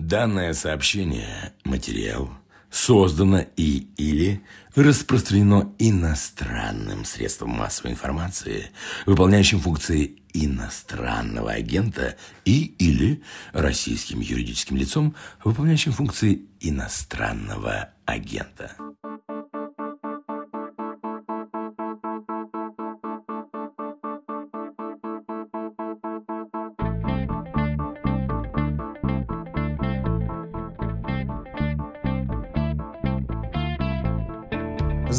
Данное сообщение, материал, создано и или распространено иностранным средством массовой информации, выполняющим функции иностранного агента и или российским юридическим лицом, выполняющим функции иностранного агента.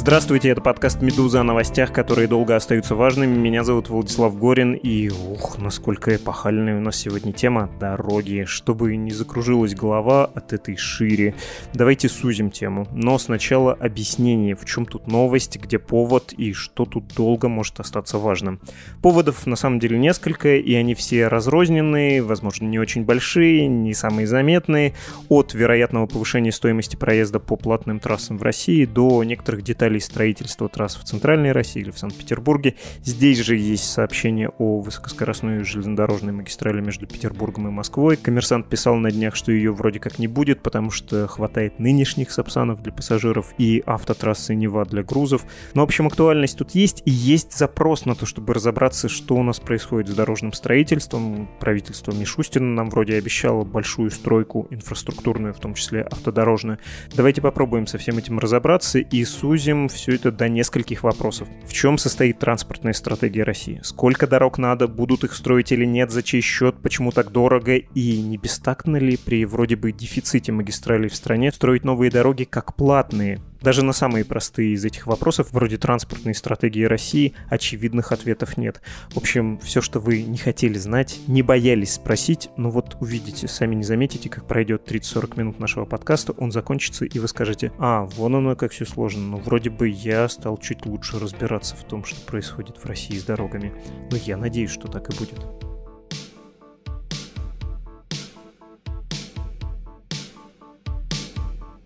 Здравствуйте, это подкаст «Медуза» о новостях, которые долго остаются важными. Меня зовут Владислав Горин, и ух, насколько эпохальная у нас сегодня тема — дороги. Чтобы не закружилась голова от этой шире, давайте сузим тему. Но сначала объяснение, в чем тут новость, где повод и что тут долго может остаться важным. Поводов на самом деле несколько, и они все разрозненные, возможно, не очень большие, не самые заметные, от вероятного повышения стоимости проезда по платным трассам в России до некоторых деталей и строительства трасс в Центральной России или в Санкт-Петербурге. Здесь же есть сообщение о высокоскоростной железнодорожной магистрали между Петербургом и Москвой. Коммерсант писал на днях, что ее вроде как не будет, потому что хватает нынешних сапсанов для пассажиров и автотрассы Нева для грузов. Но, в общем, актуальность тут есть, и есть запрос на то, чтобы разобраться, что у нас происходит с дорожным строительством. Правительство Мишустина нам вроде обещало большую стройку инфраструктурную, в том числе автодорожную. Давайте попробуем со всем этим разобраться и сузим все это до нескольких вопросов. В чем состоит транспортная стратегия России? Сколько дорог надо? Будут их строить или нет? За чей счет? Почему так дорого? И не бестактно ли при вроде бы дефиците магистралей в стране строить новые дороги как платные? Даже на самые простые из этих вопросов, вроде транспортной стратегии России, очевидных ответов нет. В общем, все, что вы не хотели знать, не боялись спросить, но вот увидите, сами не заметите, как пройдет 30-40 минут нашего подкаста, он закончится, и вы скажете, а, вон оно как все сложно, но ну, вроде бы я стал чуть лучше разбираться в том, что происходит в России с дорогами. Но я надеюсь, что так и будет.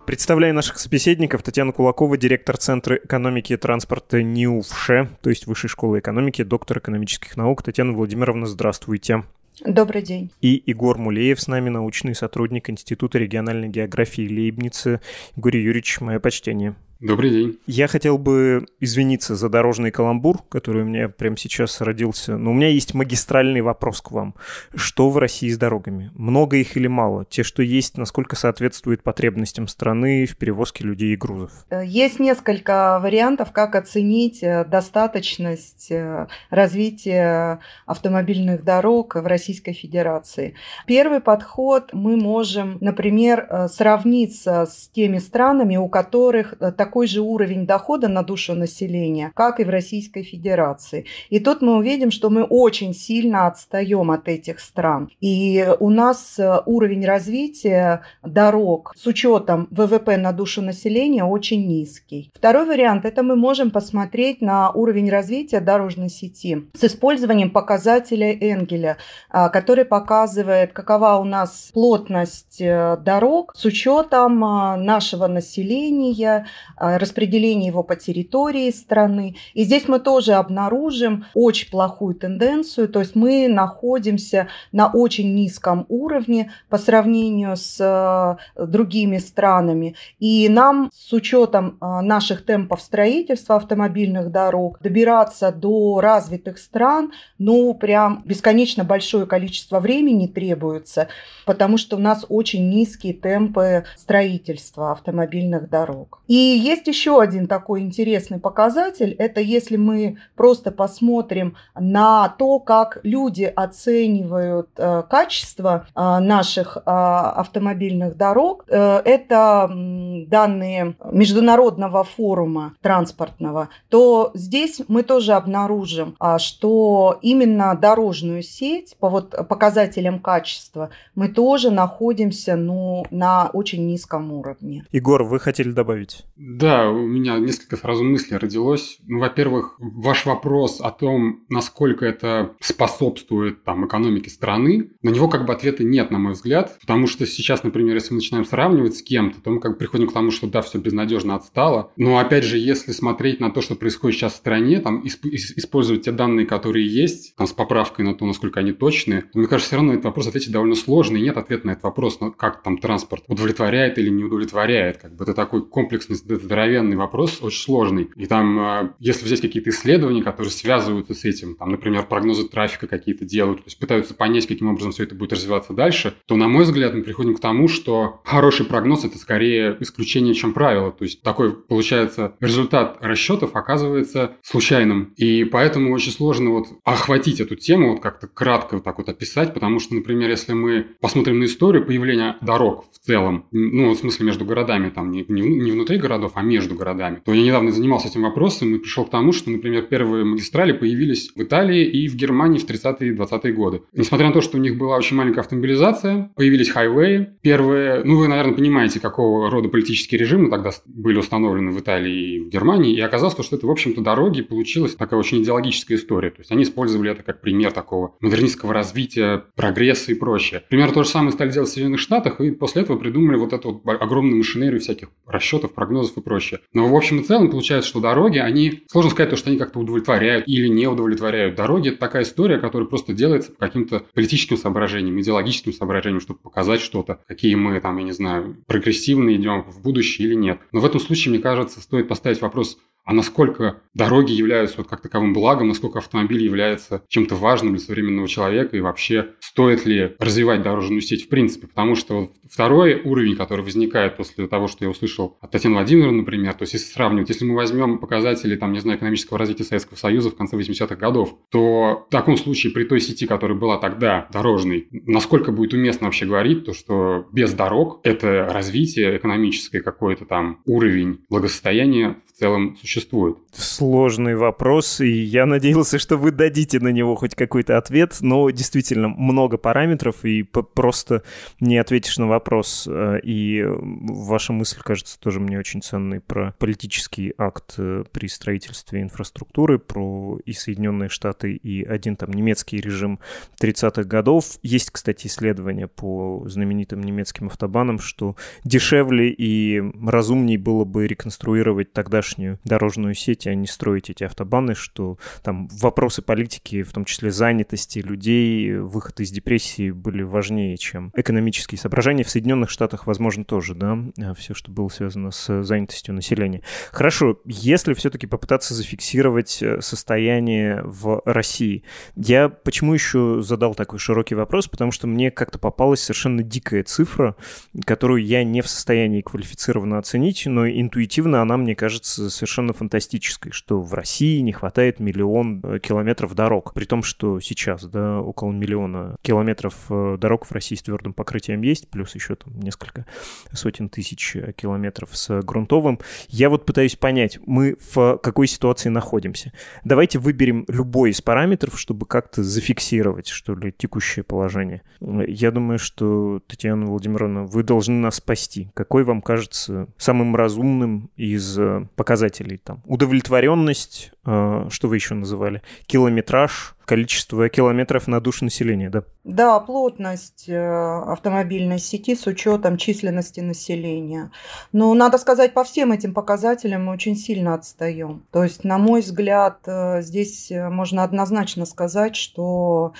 Представляю наших собеседников. Татьяна Кулакова, директор Центра экономики и транспорта НИУФШЕ, то есть Высшей школы экономики, доктор экономических наук. Татьяна Владимировна, здравствуйте. Добрый день. И Егор Мулеев с нами, научный сотрудник Института региональной географии Лейбницы. Игорь Юрьевич, мое почтение. Добрый день. Я хотел бы извиниться за дорожный каламбур, который у меня прямо сейчас родился. Но у меня есть магистральный вопрос к вам. Что в России с дорогами? Много их или мало? Те, что есть, насколько соответствует потребностям страны в перевозке людей и грузов? Э, есть несколько вариантов, как оценить э, достаточность э, развития автомобильных дорог в Российской Федерации. Первый подход мы можем, например, сравниться с теми странами, у которых такой же уровень дохода на душу населения, как и в Российской Федерации. И тут мы увидим, что мы очень сильно отстаем от этих стран. И у нас э, уровень развития дорог с учетом ВВП на душу населения очень низкий. Второй вариант – это мы можем посмотреть на уровень развития дорожной сети с использованием показателя Энгеля, а, который показывает, какова у нас плотность э, дорог с учетом а, нашего населения, Э, распределение его по территории страны. И здесь мы тоже обнаружим очень плохую тенденцию, то есть мы находимся на очень низком уровне по сравнению с э, другими странами. И нам с учетом э, наших темпов строительства автомобильных дорог добираться до развитых стран, ну, прям бесконечно большое количество времени требуется, потому что у нас очень низкие темпы строительства автомобильных дорог. И есть еще один такой интересный показатель. Это если мы просто посмотрим на то, как люди оценивают э, качество э, наших э, автомобильных дорог. Это данные Международного форума транспортного. То здесь мы тоже обнаружим, а, что именно дорожную сеть по вот показателям качества мы тоже находимся ну, на очень низком уровне. Егор, вы хотели добавить? Да, у меня несколько сразу мыслей родилось. Ну, во-первых, ваш вопрос о том, насколько это способствует там, экономике страны, на него как бы ответа нет, на мой взгляд. Потому что сейчас, например, если мы начинаем сравнивать с кем-то, то мы как бы приходим к тому, что да, все безнадежно отстало. Но опять же, если смотреть на то, что происходит сейчас в стране, там, исп- использовать те данные, которые есть, там, с поправкой на то, насколько они точные, то, мне кажется, все равно этот вопрос ответить довольно сложно, и нет ответа на этот вопрос, ну, как там транспорт удовлетворяет или не удовлетворяет. Как бы это такой комплексный здоровенный вопрос, очень сложный. И там, а, если взять какие-то исследования, которые связываются с этим, там, например, прогнозы трафика какие-то делают, то есть пытаются понять, каким образом все это будет развиваться дальше, то, на мой взгляд, мы приходим к тому, что хороший прогноз – это скорее исключение, чем правило. То есть такой, получается, результат расчетов оказывается случайным. И поэтому очень сложно вот охватить эту тему, вот как-то кратко вот так вот описать, потому что, например, если мы посмотрим на историю появления дорог в целом, ну, в смысле между городами, там, не, не внутри городов, а между городами, то я недавно занимался этим вопросом и пришел к тому, что, например, первые магистрали появились в Италии и в Германии в 30-е и 20-е годы. Несмотря на то, что у них была очень маленькая автомобилизация, появились хайвеи. Первые, ну вы, наверное, понимаете, какого рода политические режимы тогда были установлены в Италии и в Германии, и оказалось, что это, в общем-то, дороги получилась такая очень идеологическая история. То есть они использовали это как пример такого модернистского развития, прогресса и прочее. Примерно то же самое стали делать в Соединенных Штатах, и после этого придумали вот эту вот огромную машинерию всяких расчетов, прогнозов и проще. Но в общем и целом получается, что дороги, они, сложно сказать, то, что они как-то удовлетворяют или не удовлетворяют. Дороги – это такая история, которая просто делается по каким-то политическим соображениям, идеологическим соображениям, чтобы показать что-то, какие мы там, я не знаю, прогрессивно идем в будущее или нет. Но в этом случае, мне кажется, стоит поставить вопрос а насколько дороги являются вот как таковым благом, насколько автомобиль является чем-то важным для современного человека и вообще стоит ли развивать дорожную сеть в принципе. Потому что вот второй уровень, который возникает после того, что я услышал от Татьяны Владимировны, например, то есть если сравнивать, если мы возьмем показатели, там, не знаю, экономического развития Советского Союза в конце 80-х годов, то в таком случае при той сети, которая была тогда дорожной, насколько будет уместно вообще говорить то, что без дорог это развитие экономическое, какой-то там уровень благосостояния в целом существует существует? Сложный вопрос, и я надеялся, что вы дадите на него хоть какой-то ответ, но действительно много параметров, и просто не ответишь на вопрос. Э, и ваша мысль, кажется, тоже мне очень ценной про политический акт э, при строительстве инфраструктуры, про и Соединенные Штаты, и один там немецкий режим 30-х годов. Есть, кстати, исследования по знаменитым немецким автобанам, что дешевле и разумней было бы реконструировать тогдашнюю дорогу дорожную сеть, а не строить эти автобаны, что там вопросы политики, в том числе занятости людей, выход из депрессии были важнее, чем экономические соображения. В Соединенных Штатах, возможно, тоже, да, э, все, что было связано с занятостью населения. Хорошо, если все-таки попытаться зафиксировать э, состояние в России, я почему еще задал такой широкий вопрос, потому что мне как-то попалась совершенно дикая цифра, которую я не в состоянии квалифицированно оценить, но интуитивно она, мне кажется, совершенно фантастической, что в России не хватает миллион э, километров дорог, при том, что сейчас, да, около миллиона километров э, дорог в России с твердым покрытием есть, плюс еще там несколько сотен тысяч э, километров с грунтовым. Я вот пытаюсь понять, мы в какой ситуации находимся. Давайте выберем любой из параметров, чтобы как-то зафиксировать, что ли, текущее положение. Я думаю, что, Татьяна Владимировна, вы должны нас спасти. Какой вам кажется самым разумным из показателей там удовлетворенность Э, что вы еще называли? Километраж, количество километров на душу населения, да? Да, плотность э, автомобильной сети с учетом численности населения. Но надо сказать, по всем этим показателям мы очень сильно отстаем. То есть, на мой взгляд, э, здесь можно однозначно сказать, что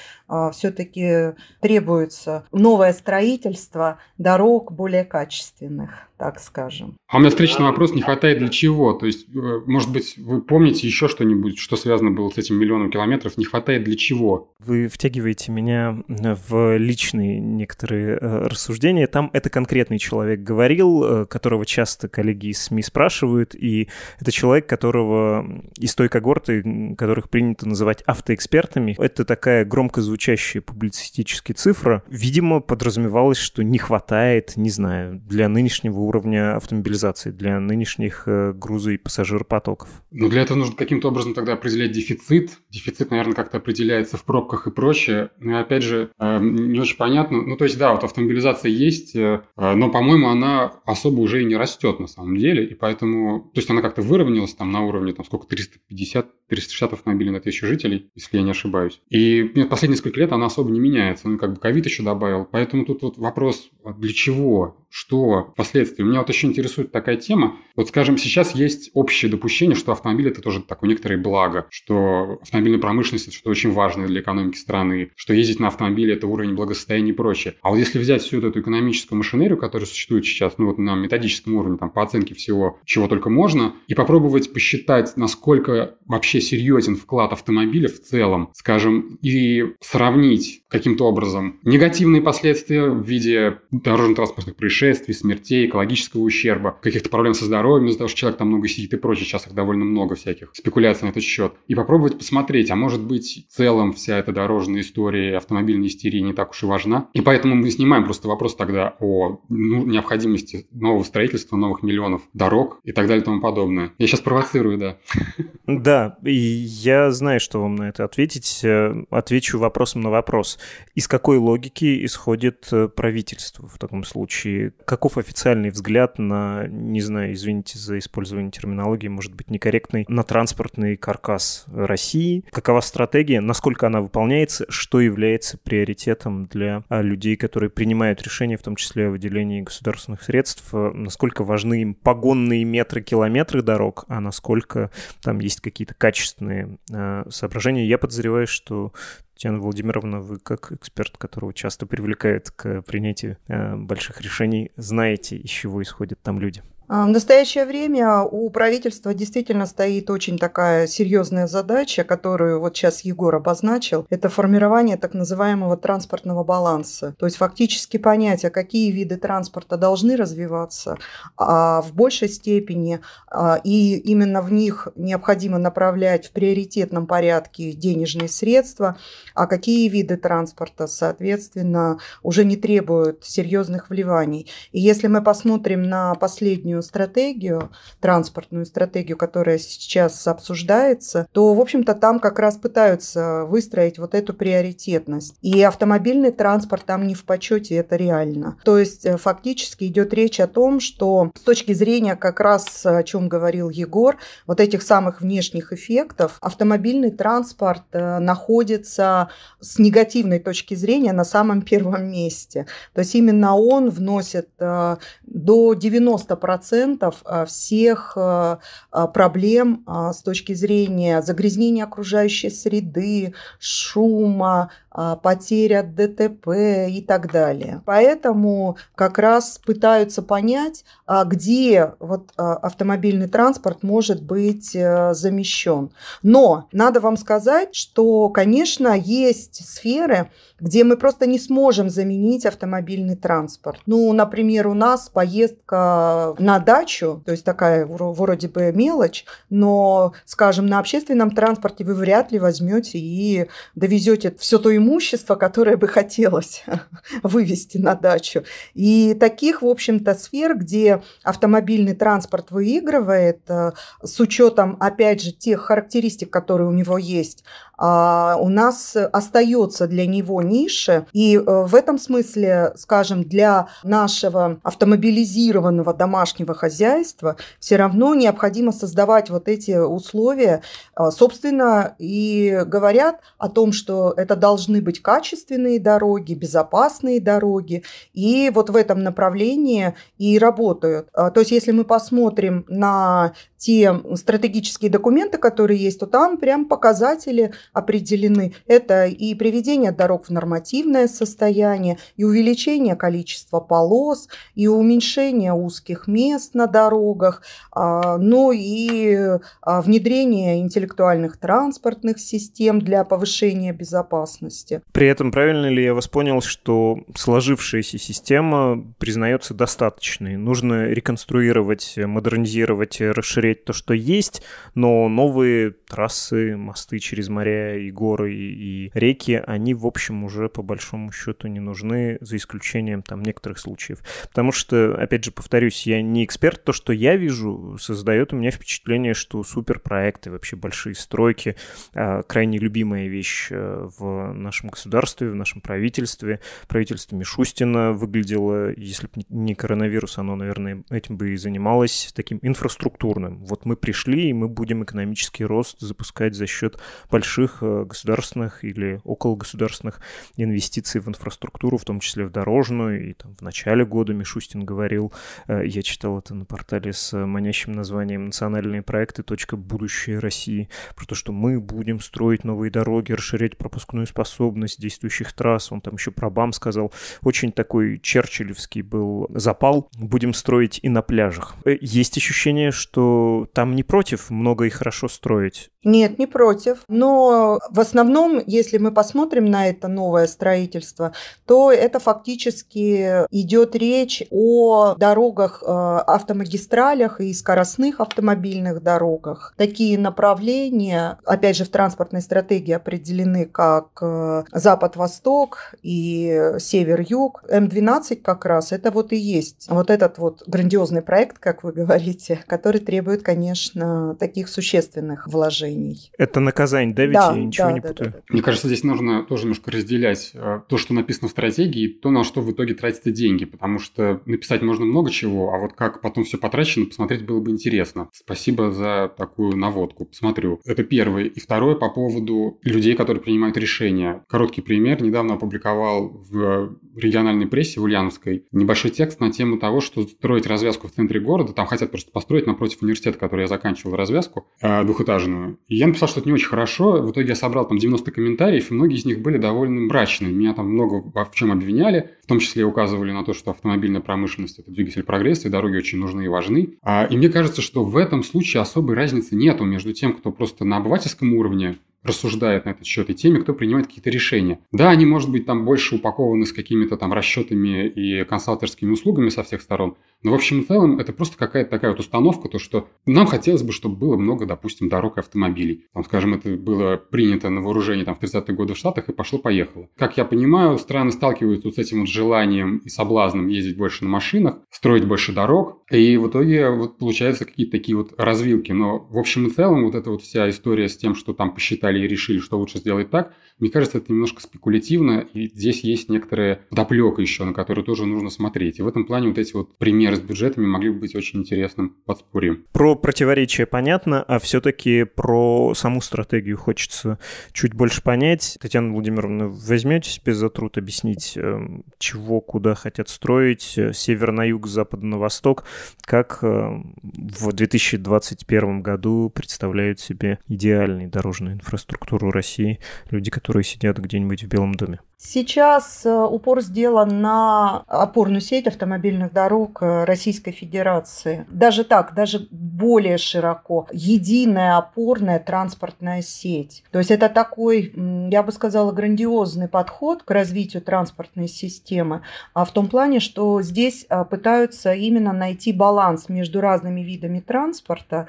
все-таки требуется новое строительство дорог более качественных, так скажем. А у меня встречный вопрос, не хватает для чего? То есть, может быть, вы помните еще что-нибудь, что связано было с этим миллионом километров, не хватает для чего? Вы втягиваете меня э, в личные некоторые э, рассуждения. Там это конкретный человек говорил, э, которого часто коллеги из СМИ спрашивают, и это человек, которого из той когорты, которых принято называть автоэкспертами, это такая громко звучащая публицистическая цифра, видимо, подразумевалось, что не хватает, не знаю, для нынешнего уровня автомобилизации, для нынешних груза и пассажиропотоков. Но для этого нужно каким-то каким-то образом тогда определять дефицит. Дефицит, наверное, как-то определяется в пробках и прочее. Но ну, опять же, эм, не очень понятно. Ну, то есть, да, вот автомобилизация есть, э, э, но, по-моему, она особо уже и не растет на самом деле. И поэтому, то есть она как-то выровнялась там на уровне, там, сколько, 350 360 автомобилей на тысячу жителей, если я не ошибаюсь. И нет, последние несколько лет она особо не меняется. Ну, как бы ковид еще добавил. Поэтому тут вот вопрос, а для чего, что впоследствии. Меня вот еще интересует такая тема. Вот, скажем, сейчас есть общее допущение, что автомобиль – это тоже такой некоторые блага, что автомобильная промышленность – это что очень важное для экономики страны, что ездить на автомобиле – это уровень благосостояния и прочее. А вот если взять всю эту экономическую машинерию, которая существует сейчас, ну вот на методическом уровне, там, по оценке всего, чего только можно, и попробовать посчитать, насколько вообще серьезен вклад автомобиля в целом, скажем, и сравнить каким-то образом негативные последствия в виде дорожно-транспортных происшествий, смертей, экологического ущерба, каких-то проблем со здоровьем из-за того, что человек там много сидит и прочее, сейчас их довольно много всяких спекуляций выставляться на этот счет и попробовать посмотреть, а может быть, в целом вся эта дорожная история автомобильной истерии не так уж и важна. И поэтому мы снимаем просто вопрос тогда о ну, необходимости нового строительства, новых миллионов дорог и так далее и тому подобное. Я сейчас провоцирую, да. Да, и я знаю, что вам на это ответить. Э, отвечу вопросом на вопрос. Из какой логики исходит э, правительство в таком случае? Каков официальный взгляд на, не знаю, извините за использование терминологии, может быть, некорректный, на транспорт экспортный каркас России, какова стратегия, насколько она выполняется, что является приоритетом для а, людей, которые принимают решения, в том числе о выделении государственных средств, э, насколько важны им погонные метры, километры дорог, а насколько там есть какие-то качественные а, соображения. Я подозреваю, что Татьяна Владимировна, вы как эксперт, которого часто привлекают к принятию а, больших решений, знаете, из чего исходят там люди. А, в настоящее время у правительства действительно стоит очень такая серьезная задача, которую вот сейчас Егор обозначил. Это формирование так называемого транспортного баланса. То есть фактически понять, а какие виды транспорта должны развиваться а в большей степени, а, и именно в них необходимо направлять в приоритетном порядке денежные средства, а какие виды транспорта, соответственно, уже не требуют серьезных вливаний. И если мы посмотрим на последнюю внутреннюю стратегию, транспортную стратегию, которая сейчас обсуждается, то, в общем-то, там как раз пытаются выстроить вот эту приоритетность. И автомобильный транспорт там не в почете, это реально. То есть э, фактически идет речь о том, что с точки зрения как раз, о чем говорил Егор, вот этих самых внешних эффектов, автомобильный транспорт э, находится с негативной точки зрения на самом первом месте. То есть именно он вносит э, до 90% 100% э, всех э, э, проблем с точки зрения загрязнения окружающей среды, шума, а, потеря от ДТП и так далее. Поэтому как раз пытаются понять, а, где вот а, автомобильный транспорт может быть э, замещен. Но надо вам сказать, что, конечно, есть сферы, где мы просто не сможем заменить автомобильный транспорт. Ну, например, у нас поездка на дачу, то есть такая вроде бы мелочь, но, скажем, на общественном транспорте вы вряд ли возьмете и довезете все то имущество, имущество, которое бы хотелось вывести на дачу. И таких, в общем-то, сфер, где автомобильный транспорт выигрывает э, с учетом, опять же, тех характеристик, которые у него есть, а у нас остается для него ниша. И э, в этом смысле, скажем, для нашего автомобилизированного домашнего хозяйства все равно необходимо создавать вот эти условия. А, собственно, и говорят о том, что это должны должны быть качественные дороги, безопасные дороги. И вот в этом направлении и работают. А, то есть если мы посмотрим на те стратегические документы, которые есть, то там прям показатели определены. Это и приведение дорог в нормативное состояние, и увеличение количества полос, и уменьшение узких мест на дорогах, ну и а, внедрение интеллектуальных транспортных систем для повышения безопасности деятельности. При этом правильно ли я вас понял, что сложившаяся система признается достаточной? Нужно реконструировать, модернизировать, расширять то, что есть, но новые трассы, мосты через моря и горы и реки, они, в общем, уже по большому счету не нужны, за исключением там некоторых случаев. Потому что, опять же, повторюсь, я не эксперт, то, что я вижу, создает у меня впечатление, что суперпроекты, вообще большие стройки, а, крайне любимая вещь э, в нашем государстве, в нашем правительстве. Правительство Мишустина выглядело, если бы не коронавирус, оно, наверное, этим бы и занималось, таким инфраструктурным. Вот мы пришли, и мы будем экономический рост запускать за счет больших э, государственных или около государственных инвестиций в инфраструктуру, в том числе в дорожную. И там в начале года Мишустин говорил, э, я читал это на портале с манящим названием «Национальные проекты. Точка будущее России», про то, что мы будем строить новые дороги, расширять пропускную способность работоспособность действующих трасс, он там еще про БАМ сказал. Очень такой черчиллевский был запал. Будем строить и на пляжах. Э, есть ощущение, что там не против много и хорошо строить? Нет, не против. Но в основном, если мы посмотрим на это новое строительство, то это фактически идет речь о дорогах, э, автомагистралях и скоростных автомобильных дорогах. Такие направления, опять же, в транспортной стратегии определены как э, Э, запад-восток и север-юг. М-12 как раз это вот и есть вот этот вот грандиозный проект, как вы говорите, который требует, конечно, таких существенных вложений. Это наказание, да, ведь да, я ничего да, не да, путаю? Да, да, да. Мне кажется, здесь нужно тоже немножко разделять э, то, что написано в стратегии, то, на что в итоге тратятся деньги, потому что написать можно много чего, а вот как потом все потрачено, посмотреть было бы интересно. Спасибо за такую наводку, посмотрю. Это первое. И второе по поводу людей, которые принимают решения короткий пример. Недавно опубликовал в региональной прессе, в Ульяновской, небольшой текст на тему того, что строить развязку в центре города, там хотят просто построить напротив университета, который я заканчивал развязку, э, двухэтажную. И я написал, что это не очень хорошо. В итоге я собрал там 90 комментариев, и многие из них были довольно мрачные. Меня там много в чем обвиняли, в том числе указывали на то, что автомобильная промышленность – это двигатель прогресса, и дороги очень нужны и важны. А, и мне кажется, что в этом случае особой разницы нету между тем, кто просто на обывательском уровне рассуждают на этот счет, и теми, кто принимает какие-то решения. Да, они, может быть, там больше упакованы с какими-то там расчетами и консалтинговыми услугами со всех сторон, но ну, в общем и целом это просто какая-то такая вот установка, то что нам хотелось бы, чтобы было много, допустим, дорог и автомобилей. Там, скажем, это было принято на вооружение там, в 30-е годы в Штатах и пошло-поехало. Как я понимаю, страны сталкиваются вот с этим вот желанием и соблазном ездить больше на машинах, строить больше дорог, и в итоге вот получаются какие-то такие вот развилки. Но в общем и целом вот эта вот вся история с тем, что там посчитали и решили, что лучше сделать так, мне кажется, это немножко спекулятивно, и здесь есть некоторая доплека еще, на которую тоже нужно смотреть. И в этом плане вот эти вот примеры с бюджетами могли бы быть очень интересным подспорьем. Про противоречия понятно, а все-таки про саму стратегию хочется чуть больше понять. Татьяна Владимировна, себе за труд объяснить, эм, чего, куда хотят строить, э, север на юг, запад на восток, как э, в 2021 году представляют себе идеальную дорожную инфраструктуру России люди, которые сидят где-нибудь в Белом доме? Сейчас э, упор сделан на опорную сеть автомобильных дорог э, Российской Федерации. Даже так, даже более широко. Единая опорная транспортная сеть. То есть это такой, я бы сказала, грандиозный подход к развитию транспортной системы. А в том плане, что здесь э, пытаются именно найти баланс между разными видами транспорта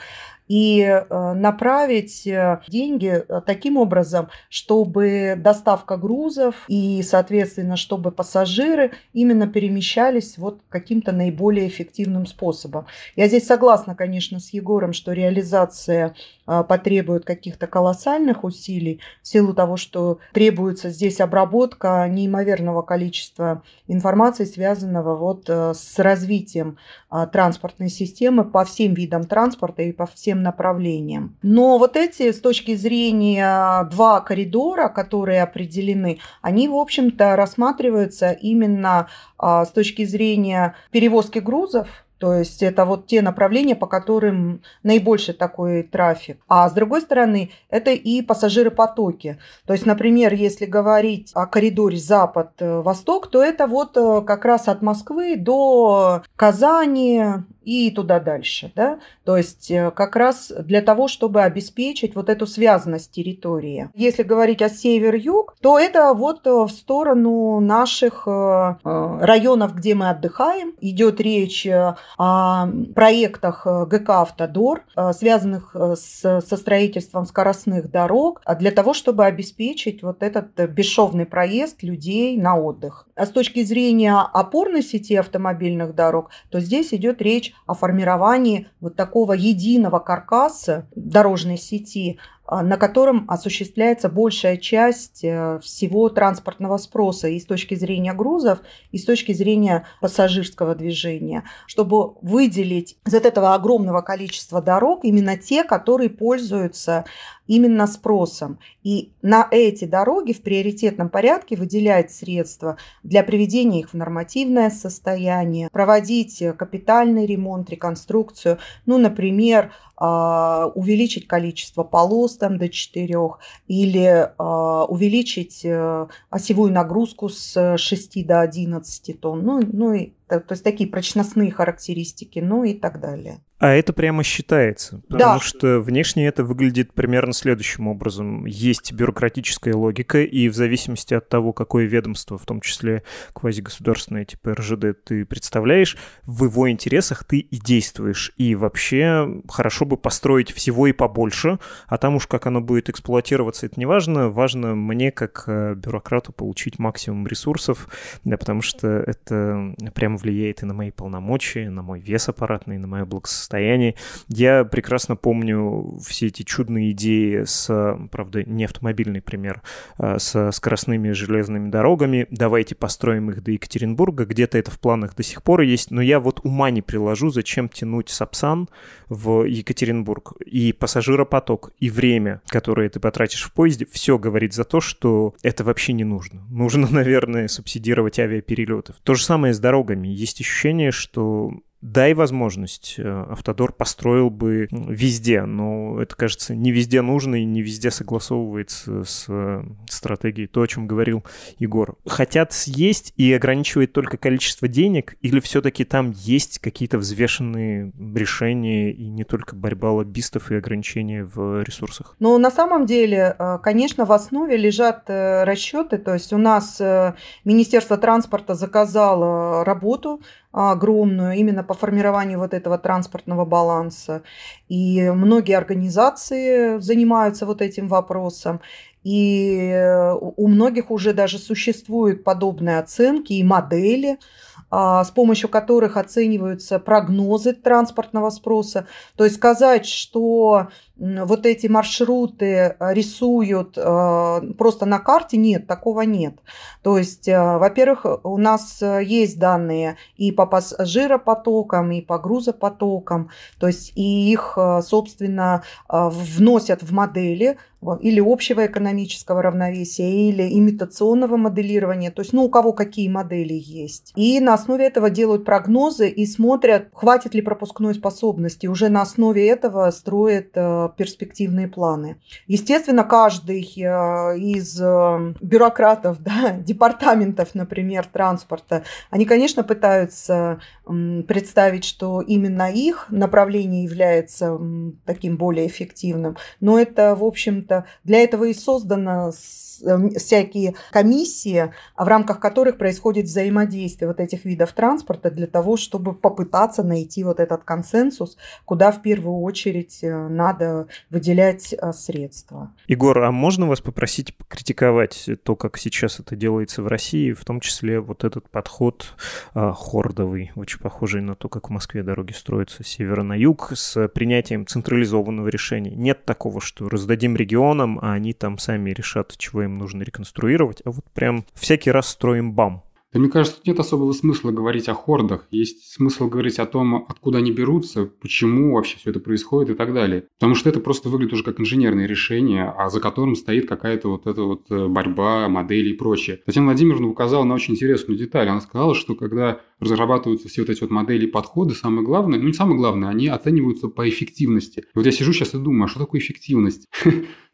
и э, направить э, деньги э, таким образом, чтобы доставка грузов и, соответственно, чтобы пассажиры именно перемещались вот каким-то наиболее эффективным способом. Я здесь согласна, конечно, с Егором, что реализация а, потребует каких-то колоссальных усилий в силу того, что требуется здесь обработка неимоверного количества информации, связанного вот с развитием а, транспортной системы по всем видам транспорта и по всем всем направлениям. Но вот эти, с точки зрения два коридора, которые определены, они, в общем-то, рассматриваются именно а, с точки зрения перевозки грузов, то есть это вот те направления, по которым наибольший такой трафик. А с другой стороны, это и пассажиропотоки. То есть, например, если говорить о коридоре запад-восток, то это вот э, как раз от Москвы до Казани и туда дальше. Да? То есть э, как раз для того, чтобы обеспечить вот эту связанность территории. Если говорить о север-юг, то это вот э, в сторону наших районов, где мы отдыхаем. Идет речь э, о проектах э, ГК «Автодор», э, связанных с, со строительством скоростных дорог, а для того, чтобы обеспечить вот этот бесшовный проезд людей на отдых. А с точки зрения опорной сети автомобильных дорог, то здесь идет речь о формировании вот такого единого каркаса дорожной сети, а, на котором осуществляется большая часть э, всего транспортного спроса и с точки зрения грузов, и с точки зрения пассажирского движения, чтобы выделить из этого огромного количества дорог именно те, которые пользуются именно спросом. И на эти дороги в приоритетном порядке выделять средства для приведения их в нормативное состояние, проводить капитальный ремонт, реконструкцию, ну, например, а, увеличить количество полос там до 4, или а, увеличить э, осевую нагрузку с 6 до 11 тонн, ну, ну и то есть такие прочностные характеристики, ну и так далее. А это прямо считается, потому да. что внешне это выглядит примерно следующим образом. Есть бюрократическая логика, и в зависимости от того, какое ведомство, в том числе квазигосударственное типа РЖД, ты представляешь, в его интересах ты и действуешь. И вообще хорошо бы построить всего и побольше, а там уж как оно будет эксплуатироваться, это не важно. Важно мне, как э, бюрократу, получить максимум ресурсов, да, потому что это прямо влияет и на мои полномочия, на мой вес аппаратный, на мое благосостояние. Я прекрасно помню все эти чудные идеи с, правда, не автомобильный пример, а с скоростными железными дорогами. Давайте построим их до Екатеринбурга. Где-то это в планах до сих пор есть, но я вот ума не приложу, зачем тянуть Сапсан в Екатеринбург. И пассажиропоток, и время, которое ты потратишь в поезде, все говорит за то, что это вообще не нужно. Нужно, наверное, субсидировать авиаперелеты. То же самое с дорогами. Есть ощущение, что Дай возможность, э, Автодор построил бы везде, но это, кажется, не везде нужно и не везде согласовывается с э, стратегией, то, о чем говорил Егор. Хотят съесть и ограничивает только количество денег, или все-таки там есть какие-то взвешенные решения и не только борьба лоббистов и ограничения в ресурсах? Ну, на самом деле, э, конечно, в основе лежат расчеты, то есть у нас Министерство транспорта заказало работу огромную именно по формированию вот этого транспортного баланса. И многие организации занимаются вот этим вопросом. И э, у многих уже даже существуют подобные оценки и модели, а, с помощью которых оцениваются прогнозы транспортного спроса. То есть сказать, что вот эти маршруты э, рисуют э, просто на карте, нет, такого нет. То есть, э, во-первых, у нас есть данные и по пассажиропотокам, и по грузопотокам, то есть и их, собственно, вносят в модели, или общего экономического равновесия, или имитационного моделирования, то есть, ну, у кого какие модели есть. И на основе этого делают прогнозы и смотрят, хватит ли пропускной способности, уже на основе этого строят э, перспективные планы. Естественно, каждый э, из э, бюрократов, да, департаментов, например, транспорта, они, конечно, пытаются представить, что именно их направление является таким более эффективным, но это, в общем-то, это, для этого и созданы э, всякие комиссии, в рамках которых происходит взаимодействие вот этих видов транспорта для того, чтобы попытаться найти вот этот консенсус, куда в первую очередь э, надо выделять э, средства. Егор, а можно вас попросить критиковать то, как сейчас это делается в России, в том числе вот этот подход а, хордовый, очень похожий на то, как в Москве дороги строятся с севера на юг, с принятием централизованного решения. Нет такого, что раздадим регион регионам, а они там сами решат, чего им нужно реконструировать. А вот прям всякий раз строим бам. Да мне кажется, нет особого смысла говорить о хордах. Есть смысл говорить о том, откуда они берутся, почему вообще все это происходит и так далее. Потому что это просто выглядит уже как инженерное решение, а за которым стоит какая-то вот эта вот э, борьба, модели и прочее. Татьяна Владимировна указала на очень интересную деталь. Она сказала, что когда разрабатываются все вот эти вот модели и подходы, самое главное, ну не самое главное, они оцениваются по эффективности. И вот я сижу сейчас и думаю, а что такое эффективность?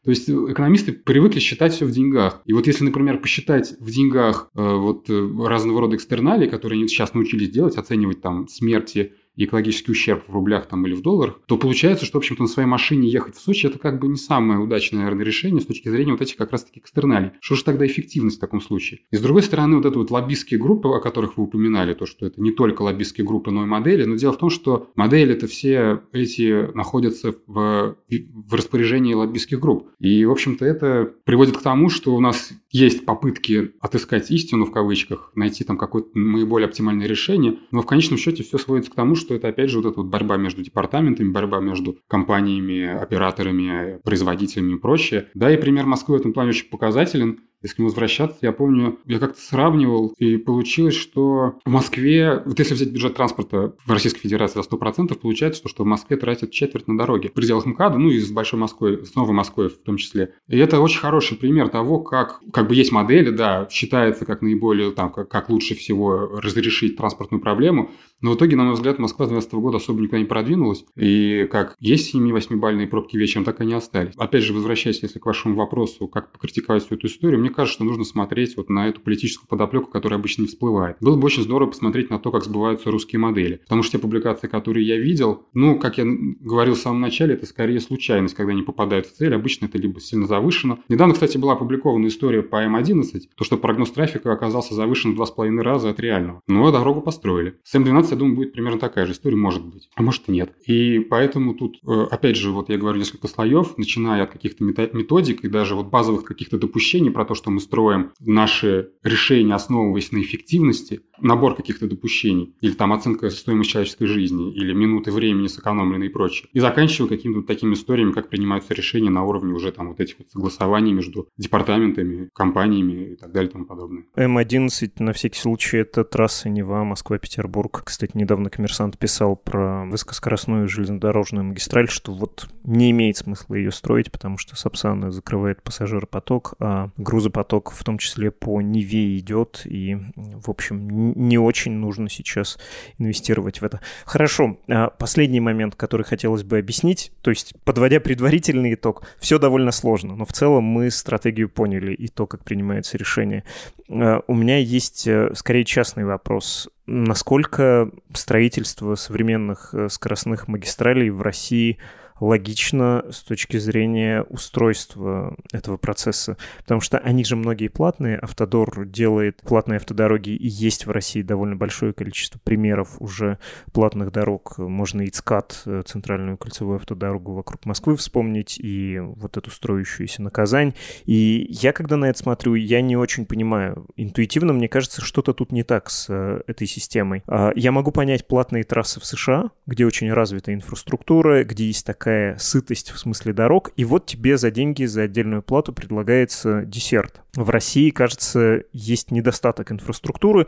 То есть э, экономисты привыкли считать все в деньгах. И вот если, например, посчитать в деньгах э, вот э, разного рода экстерналии, которые они сейчас научились делать, оценивать там смерти экологический ущерб в рублях там, или в долларах, то получается, что, в общем-то, на своей машине ехать в Сочи – это как бы не самое удачное, наверное, решение с точки зрения вот этих как раз-таки экстерналей. Что же тогда эффективность в таком случае? И с другой стороны, вот эта вот лоббистские группы, о которых вы упоминали, то, что это не только лоббистские группы, но и модели, но дело в том, что модели это все эти находятся в, в распоряжении лоббистских групп. И, в общем-то, это приводит к тому, что у нас есть попытки отыскать истину в кавычках, найти там какое-то наиболее оптимальное решение, но в конечном счете все сводится к тому, что это, опять же, вот эта вот борьба между департаментами, борьба между компаниями, операторами, производителями и прочее. Да, и пример Москвы в этом плане очень показателен если к нему возвращаться, я помню, я как-то сравнивал, и получилось, что в Москве, вот если взять бюджет транспорта в Российской Федерации за 100%, получается, что, что в Москве тратят четверть на дороги. В пределах МКАДа, ну и с Большой Москвой, с Новой Москвой в том числе. И это очень хороший пример того, как, как бы есть модели, да, считается как наиболее, там, как, как лучше всего разрешить транспортную проблему, но в итоге, на мой взгляд, Москва с 2020 года особо никуда не продвинулась, и как есть 7-8-бальные пробки вечером, так и не остались. Опять же, возвращаясь, если к вашему вопросу, как покритиковать всю эту историю, мне кажется, что нужно смотреть вот на эту политическую подоплеку, которая обычно не всплывает. Было бы очень здорово посмотреть на то, как сбываются русские модели. Потому что те публикации, которые я видел, ну, как я говорил в самом начале, это скорее случайность, когда они попадают в цель. Обычно это либо сильно завышено. Недавно, кстати, была опубликована история по М11, то, что прогноз трафика оказался завышен в 2,5 раза от реального. Но ну, а дорогу построили. С М12, я думаю, будет примерно такая же история, может быть. А может и нет. И поэтому тут, э, опять же, вот я говорю несколько слоев, начиная от каких-то методик и даже вот базовых каких-то допущений про то, что что мы строим наши решения, основываясь на эффективности, набор каких-то допущений, или там оценка стоимости человеческой жизни, или минуты времени сэкономленные и прочее. И заканчивая какими-то такими историями, как принимаются решения на уровне уже там вот этих вот согласований между департаментами, компаниями и так далее и тому подобное. М11 на всякий случай это трасса Нева, Москва, Петербург. Кстати, недавно коммерсант писал про высокоскоростную железнодорожную магистраль, что вот не имеет смысла ее строить, потому что Сапсана закрывает пассажиропоток, а грузопоток в том числе по Неве идет, и, в общем, не очень нужно сейчас инвестировать в это. Хорошо, а, последний момент, который хотелось бы объяснить, то есть подводя предварительный итог, все довольно сложно, но в целом мы стратегию поняли и то, как принимается решение. А, у меня есть э, скорее частный вопрос насколько строительство современных э, скоростных магистралей в России логично с точки зрения устройства этого процесса. Потому что они же многие платные. Автодор делает платные автодороги, и есть в России довольно большое количество примеров уже платных дорог. Можно и ЦКАД, э, центральную кольцевую автодорогу вокруг Москвы вспомнить, и вот эту строящуюся на Казань. И я, когда на это смотрю, я не очень понимаю. Интуитивно мне кажется, что-то тут не так с э, этой системой. А я могу понять платные трассы в США, где очень развита инфраструктура, где есть такая такая сытость в смысле дорог, и вот тебе за деньги, за отдельную плату предлагается десерт. В России, кажется, есть недостаток инфраструктуры,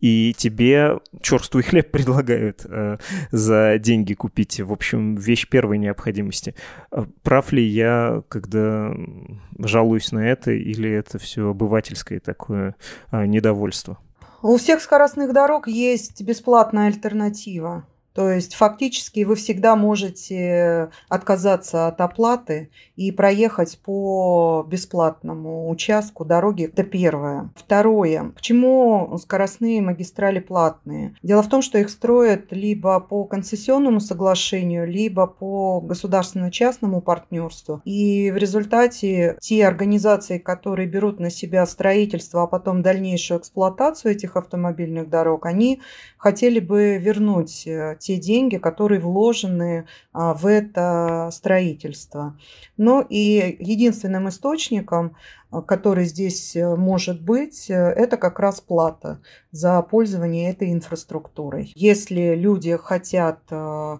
и тебе черствый хлеб предлагают э, за деньги купить. В общем, вещь первой необходимости. Э, прав ли я, когда жалуюсь на это, или это все обывательское такое э, недовольство? У всех скоростных дорог есть бесплатная альтернатива. То есть фактически вы всегда можете отказаться от оплаты и проехать по бесплатному участку дороги. Это первое. Второе. Почему скоростные магистрали платные? Дело в том, что их строят либо по концессионному соглашению, либо по государственно-частному партнерству. И в результате те организации, которые берут на себя строительство, а потом дальнейшую эксплуатацию этих автомобильных дорог, они хотели бы вернуть те э, те деньги, которые вложены а, в это строительство. но и единственным источником Э, который здесь э, может быть, э, это как раз плата за пользование этой инфраструктурой. Если люди хотят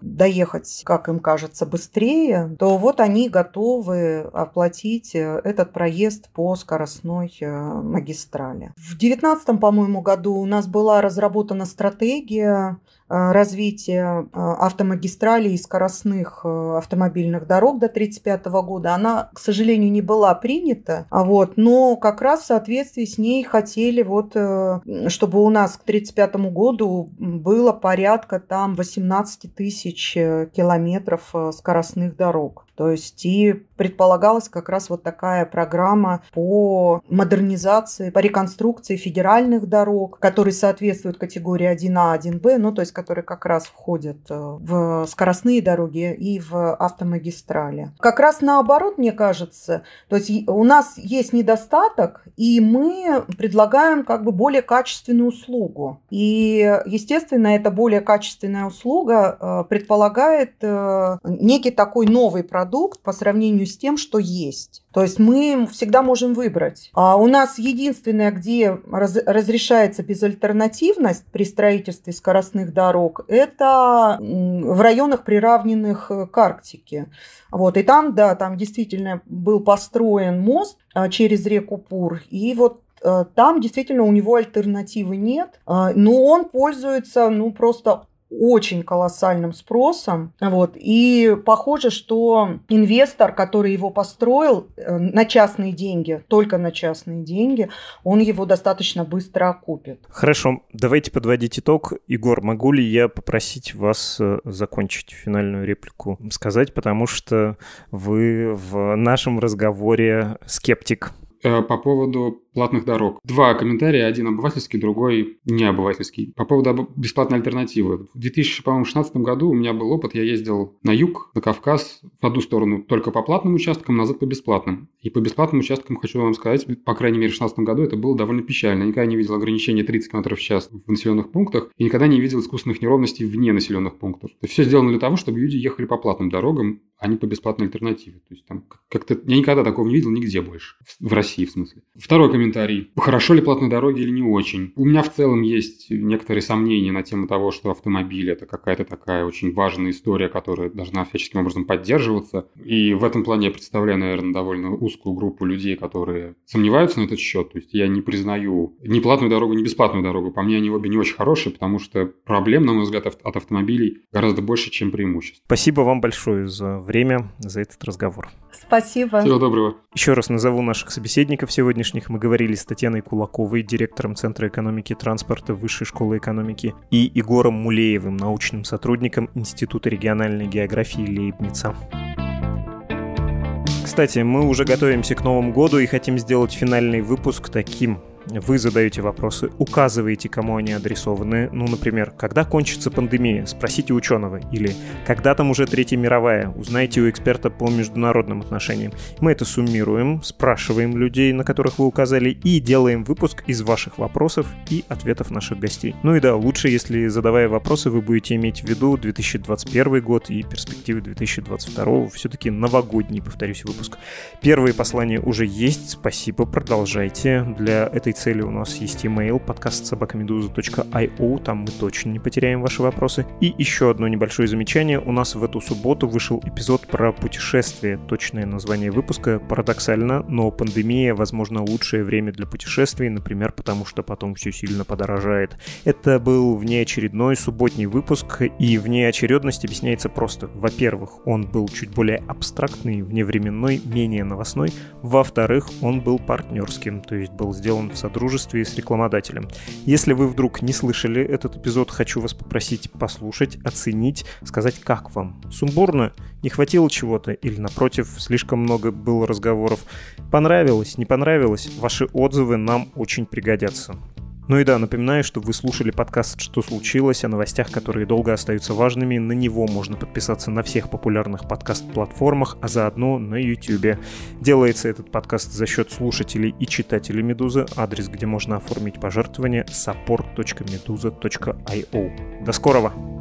доехать, как им кажется, быстрее, то вот они готовы оплатить этот проезд по скоростной магистрали. В 2019, по-моему, году у нас была разработана стратегия развития автомагистралей и скоростных автомобильных дорог до 1935 года. Она, к сожалению, не была принята, а вот вот. Но как раз в соответствии с ней хотели, вот, э, чтобы у нас к 1935 году было порядка там 18 тысяч э, километров э, скоростных дорог. То есть и предполагалась как раз вот такая программа по модернизации, по реконструкции федеральных дорог, которые соответствуют категории 1А, 1Б, ну то есть которые как раз входят э, в скоростные дороги и в автомагистрали. Как раз наоборот, мне кажется, то есть у нас есть недостаток, и мы предлагаем как бы более качественную услугу. И, естественно, эта более качественная услуга э, предполагает э, некий такой новый продукт, продукт по сравнению с тем, что есть. То есть мы всегда можем выбрать. А у нас единственное, где раз, разрешается безальтернативность при строительстве скоростных дорог, это в районах, приравненных э, к Арктике. Вот, и там, да, там действительно был построен мост а, через реку Пур, и вот э, там действительно у него альтернативы нет, а, но он пользуется, ну, просто очень колоссальным спросом. Вот. И похоже, что инвестор, который его построил э, на частные деньги, только на частные деньги, он его достаточно быстро окупит. Хорошо, давайте подводить итог. Егор, могу ли я попросить вас э, закончить финальную реплику сказать, потому что вы в нашем разговоре скептик. Э, по поводу платных дорог. Два комментария, один обывательский, другой не обывательский. По поводу бесплатной альтернативы. В 2016 году у меня был опыт, я ездил на юг, на Кавказ, в одну сторону только по платным участкам, назад по бесплатным. И по бесплатным участкам, хочу вам сказать, по крайней мере в 2016 году это было довольно печально. Я никогда не видел ограничения 30 км в час в населенных пунктах и никогда не видел искусственных неровностей вне населенных пунктов. То все сделано для того, чтобы люди ехали по платным дорогам, а не по бесплатной альтернативе. То есть там как-то я никогда такого не видел нигде больше. В России, в смысле. Второй комментарий комментарий. Хорошо ли платные дороги или не очень? У меня в целом есть некоторые сомнения на тему того, что автомобиль это какая-то такая очень важная история, которая должна всяческим образом поддерживаться. И в этом плане я представляю, наверное, довольно узкую группу людей, которые сомневаются на этот счет. То есть я не признаю ни платную дорогу, ни бесплатную дорогу. По мне, они обе не очень хорошие, потому что проблем, на мой взгляд, от автомобилей гораздо больше, чем преимуществ. Спасибо вам большое за время, за этот разговор. Спасибо. Всего доброго. Еще раз назову наших собеседников сегодняшних. Мы говорили с Татьяной Кулаковой, директором Центра экономики и транспорта Высшей школы экономики, и Егором Мулеевым, научным сотрудником Института региональной географии Лейбница. Кстати, мы уже готовимся к Новому году и хотим сделать финальный выпуск таким – вы задаете вопросы, указываете, кому они адресованы. Ну, например, когда кончится пандемия, спросите ученого. Или когда там уже Третья мировая, узнайте у эксперта по международным отношениям. Мы это суммируем, спрашиваем людей, на которых вы указали, и делаем выпуск из ваших вопросов и ответов наших гостей. Ну и да, лучше, если задавая вопросы, вы будете иметь в виду 2021 год и перспективы 2022. Все-таки новогодний, повторюсь, выпуск. Первые послания уже есть, спасибо, продолжайте. Для этой цели у нас есть email подкаст собакамедуза.io, там мы точно не потеряем ваши вопросы. И еще одно небольшое замечание, у нас в эту субботу вышел эпизод про путешествие, точное название выпуска, парадоксально, но пандемия, возможно, лучшее время для путешествий, например, потому что потом все сильно подорожает. Это был внеочередной субботний выпуск, и внеочередность объясняется просто. Во-первых, он был чуть более абстрактный, вневременной, менее новостной. Во-вторых, он был партнерским, то есть был сделан в содружестве с рекламодателем. Если вы вдруг не слышали этот эпизод, хочу вас попросить послушать, оценить, сказать, как вам. Сумбурно? Не хватило чего-то? Или, напротив, слишком много было разговоров? Понравилось? Не понравилось? Ваши отзывы нам очень пригодятся. Ну и да, напоминаю, что вы слушали подкаст «Что случилось?» о новостях, которые долго остаются важными. На него можно подписаться на всех популярных подкаст-платформах, а заодно на YouTube. Делается этот подкаст за счет слушателей и читателей «Медузы», адрес, где можно оформить пожертвование support.meduza.io. До скорого!